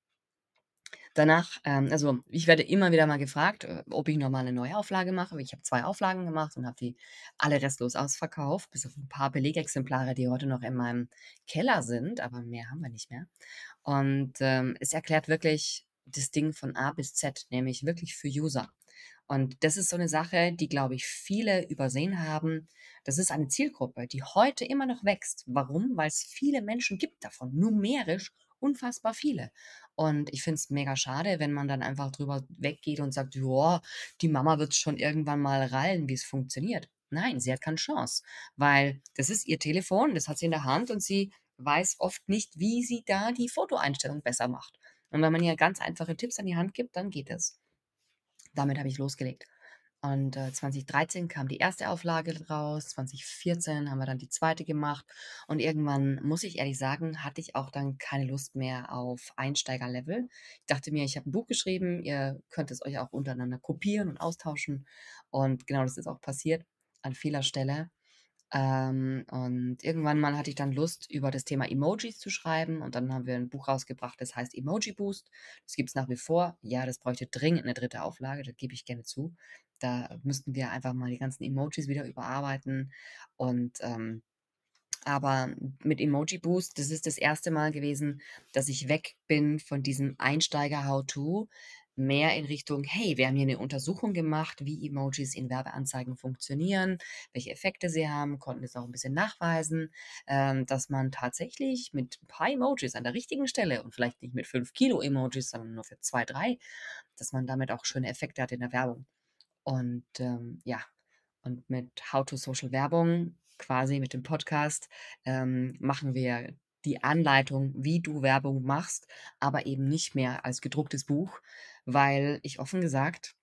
Danach, ähm, also ich werde immer wieder mal gefragt, äh, ob ich nochmal eine Neuauflage mache. Ich habe zwei Auflagen gemacht und habe die alle restlos ausverkauft, bis auf ein paar Belegexemplare, die heute noch in meinem Keller sind, aber mehr haben wir nicht mehr. Und ähm, es erklärt wirklich das Ding von A bis Z, nämlich wirklich für User. Und das ist so eine Sache, die, glaube ich, viele übersehen haben. Das ist eine Zielgruppe, die heute immer noch wächst. Warum? Weil es viele Menschen gibt davon, numerisch unfassbar viele. Und ich finde es mega schade, wenn man dann einfach drüber weggeht und sagt, ja, die Mama wird schon irgendwann mal rallen, wie es funktioniert. Nein, sie hat keine Chance, weil das ist ihr Telefon, das hat sie in der Hand und sie weiß oft nicht, wie sie da die Fotoeinstellung besser macht. Und wenn man ihr ganz einfache Tipps an die Hand gibt, dann geht es. Damit habe ich losgelegt. Und äh, 2013 kam die erste Auflage raus, 2014 haben wir dann die zweite gemacht. Und irgendwann, muss ich ehrlich sagen, hatte ich auch dann keine Lust mehr auf Einsteigerlevel. Ich dachte mir, ich habe ein Buch geschrieben, ihr könnt es euch auch untereinander kopieren und austauschen. Und genau das ist auch passiert an vieler Stelle. Ähm, und irgendwann mal hatte ich dann Lust, über das Thema Emojis zu schreiben. Und dann haben wir ein Buch rausgebracht, das heißt Emoji Boost. Das gibt es nach wie vor. Ja, das bräuchte dringend eine dritte Auflage, das gebe ich gerne zu. Da müssten wir einfach mal die ganzen Emojis wieder überarbeiten. Und ähm, aber mit Emoji Boost, das ist das erste Mal gewesen, dass ich weg bin von diesem Einsteiger-How-To mehr in Richtung, hey, wir haben hier eine Untersuchung gemacht, wie Emojis in Werbeanzeigen funktionieren, welche Effekte sie haben, konnten es auch ein bisschen nachweisen, ähm, dass man tatsächlich mit ein paar Emojis an der richtigen Stelle und vielleicht nicht mit 5 Kilo Emojis, sondern nur für 2, 3, dass man damit auch schöne Effekte hat in der Werbung. Und ähm, ja, und mit How to Social Werbung quasi mit dem Podcast ähm, machen wir die Anleitung, wie du Werbung machst, aber eben nicht mehr als gedrucktes Buch, weil ich offen gesagt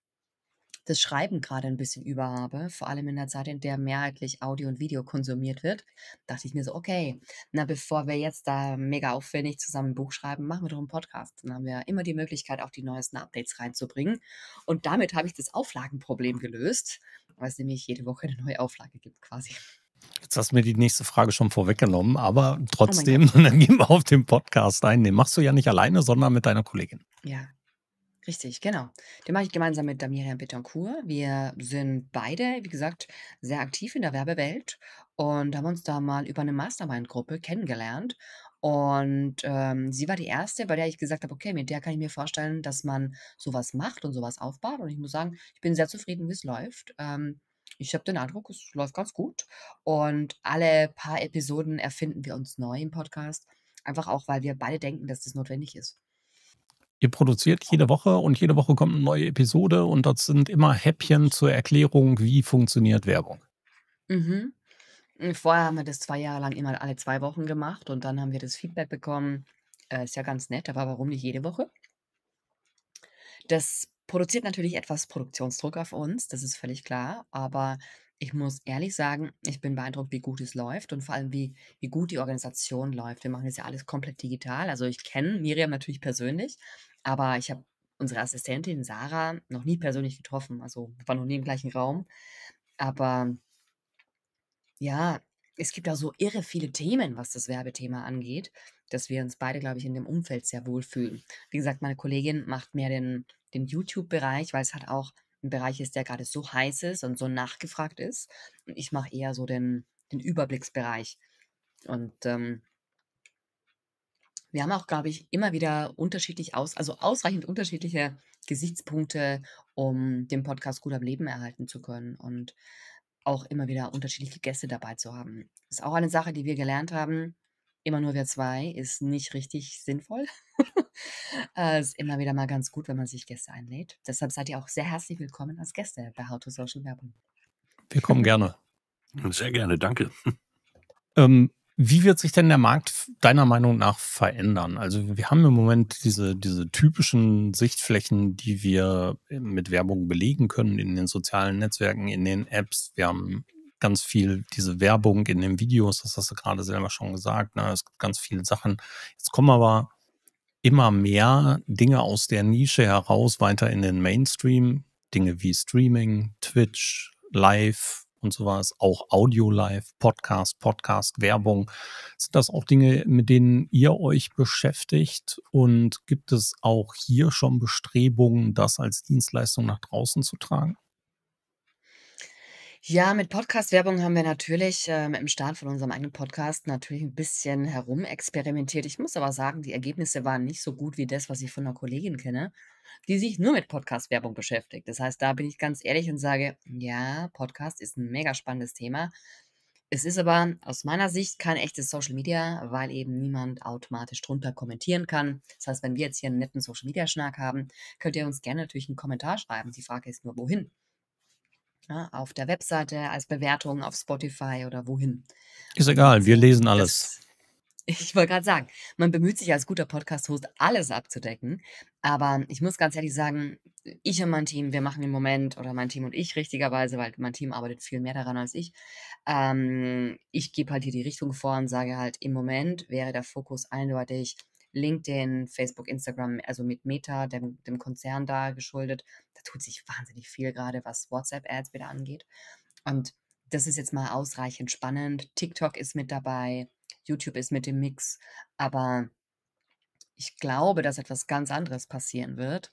das Schreiben gerade ein bisschen überhabe, vor allem in der Zeit, in der mehrheitlich Audio und Video konsumiert wird, dachte ich mir so, okay, na bevor wir jetzt da mega aufwendig zusammen ein Buch schreiben, machen wir doch einen Podcast. Dann haben wir immer die Möglichkeit, auch die neuesten Updates reinzubringen. Und damit habe ich das Auflagenproblem gelöst, weil es nämlich jede Woche eine neue Auflage gibt quasi. Jetzt hast du mir die nächste Frage schon vorweggenommen, aber oh trotzdem, oh <laughs> dann gehen wir auf den Podcast ein. Den machst du ja nicht alleine, sondern mit deiner Kollegin. Ja, Richtig, genau. Den mache ich gemeinsam mit Damirian Betancourt. Wir sind beide, wie gesagt, sehr aktiv in der Werbewelt und haben uns da mal über eine Mastermind-Gruppe kennengelernt. Und ähm, sie war die erste, bei der ich gesagt habe, okay, mit der kann ich mir vorstellen, dass man sowas macht und sowas aufbaut. Und ich muss sagen, ich bin sehr zufrieden, wie es läuft. Ähm, ich habe den Eindruck, es läuft ganz gut. Und alle paar Episoden erfinden wir uns neu im Podcast. Einfach auch, weil wir beide denken, dass das notwendig ist. Ihr produziert jede Woche und jede Woche kommt eine neue Episode und dort sind immer Häppchen zur Erklärung, wie funktioniert Werbung. Mhm. Vorher haben wir das zwei Jahre lang immer alle zwei Wochen gemacht und dann haben wir das Feedback bekommen. Äh, ist ja ganz nett, aber warum nicht jede Woche? Das produziert natürlich etwas Produktionsdruck auf uns, das ist völlig klar, aber ich muss ehrlich sagen, ich bin beeindruckt, wie gut es läuft und vor allem, wie, wie gut die Organisation läuft. Wir machen das ja alles komplett digital. Also ich kenne Miriam natürlich persönlich, aber ich habe unsere Assistentin Sarah noch nie persönlich getroffen. Also wir waren noch nie im gleichen Raum. Aber ja, es gibt da so irre viele Themen, was das Werbethema angeht dass wir uns beide, glaube ich, in dem Umfeld sehr wohl fühlen. Wie gesagt, meine Kollegin macht mehr den, den YouTube-Bereich, weil es halt auch ein Bereich ist, der gerade so heiß ist und so nachgefragt ist. Und ich mache eher so den, den Überblicksbereich. Und ähm, wir haben auch, glaube ich, immer wieder unterschiedlich aus, also ausreichend unterschiedliche Gesichtspunkte, um den Podcast gut am Leben erhalten zu können und auch immer wieder unterschiedliche Gäste dabei zu haben. Das ist auch eine Sache, die wir gelernt haben, immer nur wir zwei ist nicht richtig sinnvoll. <laughs> äh, ist immer wieder mal ganz gut, wenn man sich Gäste einlädt. Deshalb seid ihr auch sehr herzlich willkommen als Gäste bei How to Social Werbung. Wir kommen gerne. Sehr gerne, danke. <laughs> Ähm, wie wird sich denn der Markt deiner Meinung nach verändern? Also wir haben im Moment diese, diese typischen Sichtflächen, die wir äh, mit Werbung belegen können in den sozialen Netzwerken, in den Apps. Wir haben ganz viel diese Werbung in den Videos, das hast du gerade selber schon gesagt. Ne? Es gibt ganz viele Sachen. Jetzt kommen aber immer mehr Dinge aus der Nische heraus weiter in den Mainstream. Dinge wie Streaming, Twitch, Live und sowas, auch Audio Live, Podcast, Podcast, Werbung. Sind das auch Dinge, mit denen ihr euch beschäftigt? Und gibt es auch hier schon Bestrebungen, das als Dienstleistung nach draußen zu tragen? Ja, mit Podcast-Werbung haben wir natürlich ähm, im Start von unserem eigenen Podcast natürlich ein bisschen herumexperimentiert. Ich muss aber sagen, die Ergebnisse waren nicht so gut wie das, was ich von einer Kollegin kenne, die sich nur mit Podcast-Werbung beschäftigt. Das heißt, da bin ich ganz ehrlich und sage, ja, Podcast ist ein mega spannendes Thema. Es ist aber aus meiner Sicht kein echtes Social Media, weil eben niemand automatisch drunter kommentieren kann. Das heißt, wenn wir jetzt hier einen netten Social Media Schnack haben, könnt ihr uns gerne natürlich einen Kommentar schreiben. Die Frage ist nur, wohin? ja, ne, auf der Webseite, als Bewertung auf Spotify oder wohin. Ist egal, wir äh, lesen alles. Das, <laughs> ich wollte gerade sagen, man bemüht sich als guter Podcast-Host, alles abzudecken. Aber ich muss ganz ehrlich sagen, ich und mein Team, wir machen im Moment, oder mein Team und ich richtigerweise, weil mein Team arbeitet viel mehr daran als ich, ähm, ich gebe halt hier die Richtung vor und sage halt, im Moment wäre der Fokus eindeutig LinkedIn, Facebook, Instagram, also mit Meta, dem, dem Konzern da geschuldet. Da tut sich wahnsinnig viel gerade, was WhatsApp-Ads wieder angeht. Und das ist jetzt mal ausreichend spannend. TikTok ist mit dabei, YouTube ist mit dem Mix, aber ich glaube, dass etwas ganz anderes passieren wird.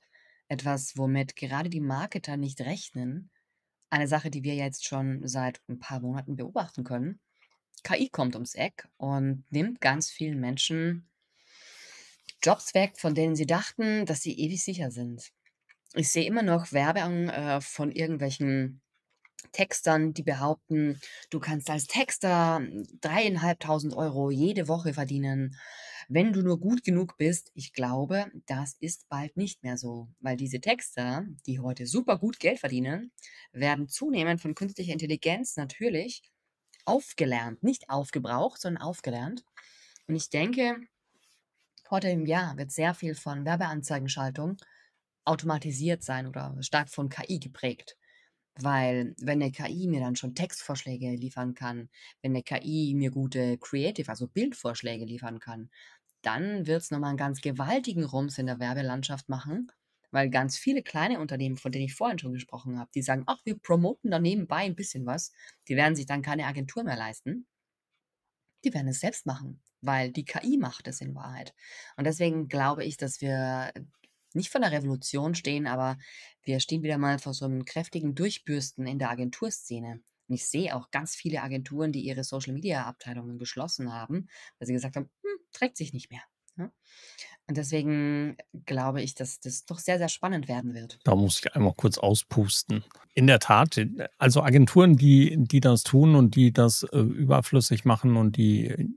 Etwas, womit gerade die Marketer nicht rechnen. Eine Sache, die wir jetzt schon seit ein paar Monaten beobachten können. KI kommt ums Eck und nimmt ganz vielen Menschen Jobs weg, von denen sie dachten, dass sie ewig sicher sind. Ich sehe immer noch Werbung äh, von irgendwelchen Textern, die behaupten, du kannst als Texter dreieinhalbtausend Euro jede Woche verdienen, wenn du nur gut genug bist. Ich glaube, das ist bald nicht mehr so, weil diese Texter, die heute super gut Geld verdienen, werden zunehmend von künstlicher Intelligenz natürlich aufgelernt, nicht aufgebraucht, sondern aufgelernt. Und ich denke, Heute im Jahr wird sehr viel von Werbeanzeigenschaltung automatisiert sein oder stark von KI geprägt. Weil wenn eine KI mir dann schon Textvorschläge liefern kann, wenn eine KI mir gute Creative, also Bildvorschläge liefern kann, dann wird es nochmal einen ganz gewaltigen Rums in der Werbelandschaft machen, weil ganz viele kleine Unternehmen, von denen ich vorhin schon gesprochen habe, die sagen, ach, wir promoten da nebenbei ein bisschen was, die werden sich dann keine Agentur mehr leisten. Die werden es selbst machen weil die KI macht es in Wahrheit. Und deswegen glaube ich, dass wir nicht vor einer Revolution stehen, aber wir stehen wieder mal vor so einem kräftigen Durchbürsten in der Agenturszene. Und ich sehe auch ganz viele Agenturen, die ihre Social-Media-Abteilungen geschlossen haben, weil sie gesagt haben, hm, trägt sich nicht mehr. Und deswegen glaube ich, dass das doch sehr, sehr spannend werden wird. Da muss ich einmal kurz auspusten. In der Tat, also Agenturen, die, die das tun und die das äh, überflüssig machen und die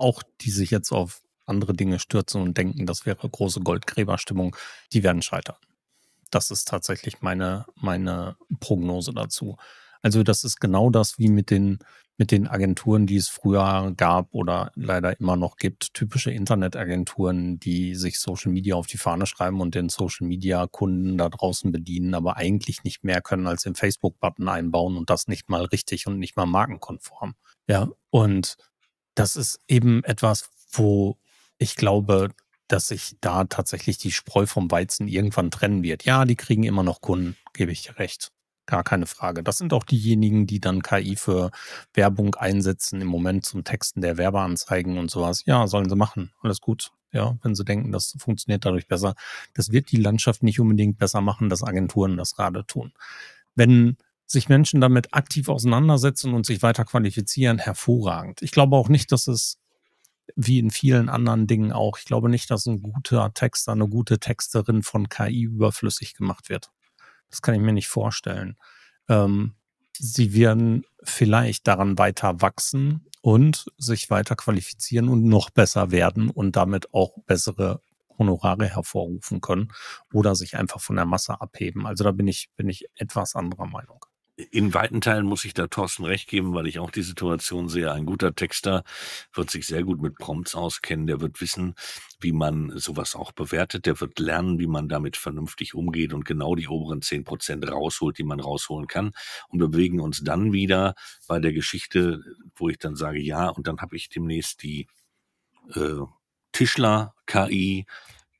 auch die sich jetzt auf andere Dinge stürzen und denken, das wäre große Goldgräberstimmung, die werden scheitern. Das ist tatsächlich meine, meine Prognose dazu. Also das ist genau das wie mit den, mit den Agenturen, die es früher gab oder leider immer noch gibt. Typische Internetagenturen, die sich Social Media auf die Fahne schreiben und den Social Media Kunden da draußen bedienen, aber eigentlich nicht mehr können als den Facebook-Button einbauen und das nicht mal richtig und nicht mal markenkonform. Ja, und das ist eben etwas, wo ich glaube, dass sich da tatsächlich die Spreu vom Weizen irgendwann trennen wird. Ja, die kriegen immer noch Kunden, gebe ich dir recht. Gar keine Frage. Das sind auch diejenigen, die dann KI für Werbung einsetzen, im Moment zum Texten der Werbeanzeigen und sowas. Ja, sollen sie machen. Alles gut. Ja, wenn sie denken, das funktioniert dadurch besser. Das wird die Landschaft nicht unbedingt besser machen, dass Agenturen das gerade tun. Wenn sich Menschen damit aktiv auseinandersetzen und sich weiter qualifizieren, hervorragend. Ich glaube auch nicht, dass es wie in vielen anderen Dingen auch, ich glaube nicht, dass ein guter Texter, eine gute Texterin von KI überflüssig gemacht wird. Das kann ich mir nicht vorstellen. Ähm, sie werden vielleicht daran weiter wachsen und sich weiter qualifizieren und noch besser werden und damit auch bessere Honorare hervorrufen können oder sich einfach von der Masse abheben. Also da bin ich, bin ich etwas anderer Meinung in weiten Teilen muss ich da Thorsten recht geben, weil ich auch die Situation sehe. Ein guter Texter wird sich sehr gut mit Prompts auskennen. Der wird wissen, wie man sowas auch bewertet. Der wird lernen, wie man damit vernünftig umgeht und genau die oberen zehn Prozent rausholt, die man rausholen kann. Und wir bewegen uns dann wieder bei der Geschichte, wo ich dann sage, ja, und dann habe ich demnächst die äh, Tischler-KI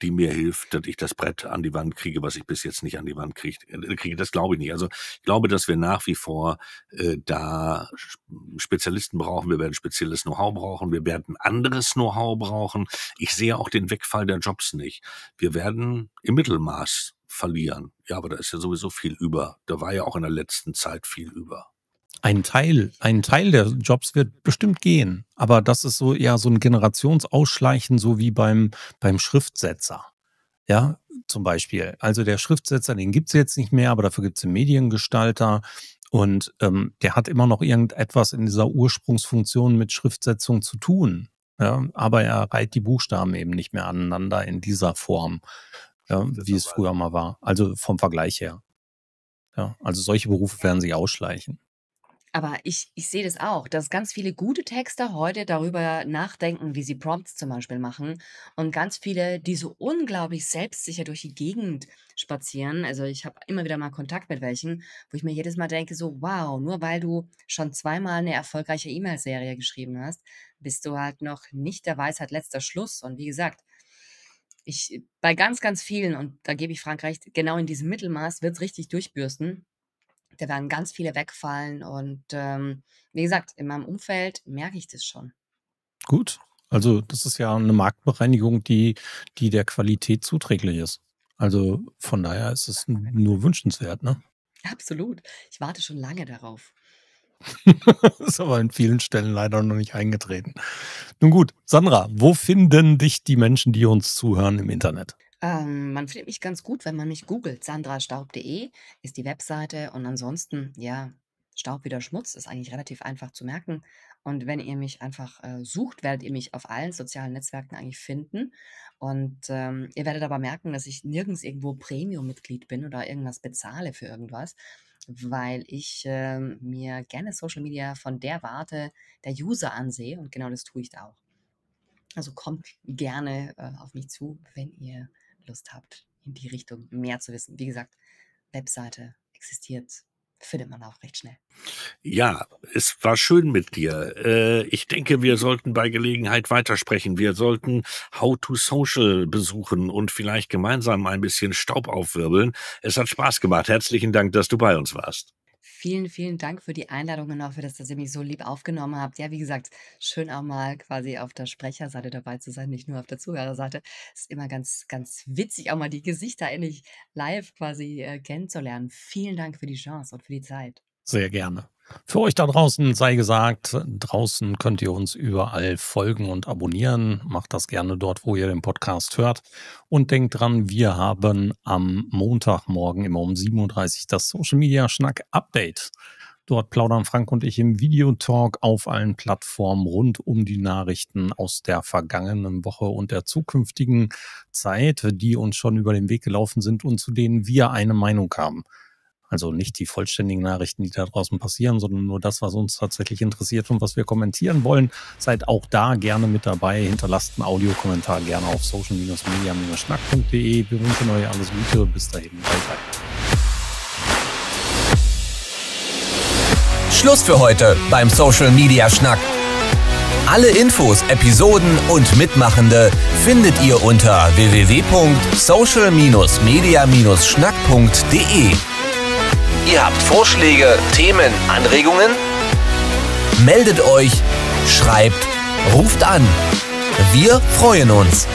die mir hilft, dass ich das Brett an die Wand kriege, was ich bis jetzt nicht an die Wand äh, kriege. das glaube ich nicht. Also ich glaube, dass wir nach wie vor äh, da Spezialisten brauchen. Wir werden spezielles Know-how brauchen. Wir werden anderes Know-how brauchen. Ich sehe auch den Wegfall der Jobs nicht. Wir werden im Mittelmaß verlieren. Ja, aber da ist ja sowieso viel über. Da war ja auch in der letzten Zeit viel über. Ein Teil, ein Teil der Jobs wird bestimmt gehen, aber das ist so eher so ein Generationsausschleichen, so wie beim, beim Schriftsetzer. Ja, zum Beispiel. Also der Schriftsetzer, den gibt es jetzt nicht mehr, aber dafür gibt es den Mediengestalter und ähm, der hat immer noch irgendetwas in dieser Ursprungsfunktion mit Schriftsetzung zu tun. Ja, aber er reiht die Buchstaben eben nicht mehr aneinander in dieser Form, ja, wie es früher mal war. Also vom Vergleich her. Ja, also solche Berufe werden sich ausschleichen. Aber ich, ich sehe das auch, dass ganz viele gute Texter heute darüber nachdenken, wie sie Prompts zum Beispiel machen. Und ganz viele, die so unglaublich selbstsicher durch die Gegend spazieren. Also ich habe immer wieder mal Kontakt mit welchen, wo ich mir jedes Mal denke, so, wow, nur weil du schon zweimal eine erfolgreiche E-Mail-Serie geschrieben hast, bist du halt noch nicht der Weisheit letzter Schluss. Und wie gesagt, ich, bei ganz, ganz vielen, und da gebe ich Frank recht, genau in diesem Mittelmaß wird es richtig durchbürsten da werden ganz viele wegfallen. Und ähm, wie gesagt, in meinem Umfeld merke ich das schon. Gut. Also das ist ja eine Marktbereinigung, die, die der Qualität zuträglich ist. Also von daher ist es nur wünschenswert, ne? Absolut. Ich warte schon lange darauf. <laughs> ist aber an vielen Stellen leider noch nicht eingetreten. Nun gut, Sandra, wo finden dich die Menschen, die uns zuhören im Internet? Ähm, man findet mich ganz gut, wenn man mich googelt. sandrastaub.de ist die Webseite und ansonsten, ja, Staub wieder Schmutz ist eigentlich relativ einfach zu merken. Und wenn ihr mich einfach äh, sucht, werdet ihr mich auf allen sozialen Netzwerken eigentlich finden. Und ähm, ihr werdet aber merken, dass ich nirgends irgendwo Premium-Mitglied bin oder irgendwas bezahle für irgendwas, weil ich äh, mir gerne Social Media von der Warte der User ansehe. Und genau das tue ich da auch. Also kommt gerne äh, auf mich zu, wenn ihr Lust habt, in die Richtung mehr zu wissen. Wie gesagt, Webseite existiert, findet man auch recht schnell. Ja, es war schön mit dir. Äh, ich denke, wir sollten bei Gelegenheit weitersprechen. Wir sollten How to Social besuchen und vielleicht gemeinsam ein bisschen Staub aufwirbeln. Es hat Spaß gemacht. Herzlichen Dank, dass du bei uns warst. Vielen, vielen Dank für die Einladung und auch für das, dass ihr mich so lieb aufgenommen habt. Ja, wie gesagt, schön auch mal quasi auf der Sprecherseite dabei zu sein, nicht nur auf der Zuhörerseite. Ist immer ganz, ganz witzig, auch mal die Gesichter endlich live quasi äh, kennenzulernen. Vielen Dank für die Chance und für die Zeit. Sehr gerne. Für euch da draußen sei gesagt, draußen könnt ihr uns überall folgen und abonnieren. Macht das gerne dort, wo ihr den Podcast hört. Und denkt dran, wir haben am Montagmorgen immer um 7.30 Uhr das Social Media Schnack Update. Dort plaudern Frank und ich im Videotalk auf allen Plattformen rund um die Nachrichten aus der vergangenen Woche und der zukünftigen Zeit, die uns schon über den Weg gelaufen sind und zu denen wir eine Meinung haben. Also nicht die vollständigen Nachrichten, die da draußen passieren, sondern nur das, was uns tatsächlich interessiert und was wir kommentieren wollen. Seid auch da gerne mit dabei. Hinterlasst einen Audiokommentar gerne auf social-media-schnack.de. Wir wünschen euch alles Gute. Bis dahin. Bye bye. Schluss für heute beim Social Media Schnack. Alle Infos, Episoden und Mitmachende findet ihr unter www.social-media-schnack.de. Ihr habt Vorschläge, Themen, Anregungen? Meldet euch, schreibt, ruft an. Wir freuen uns.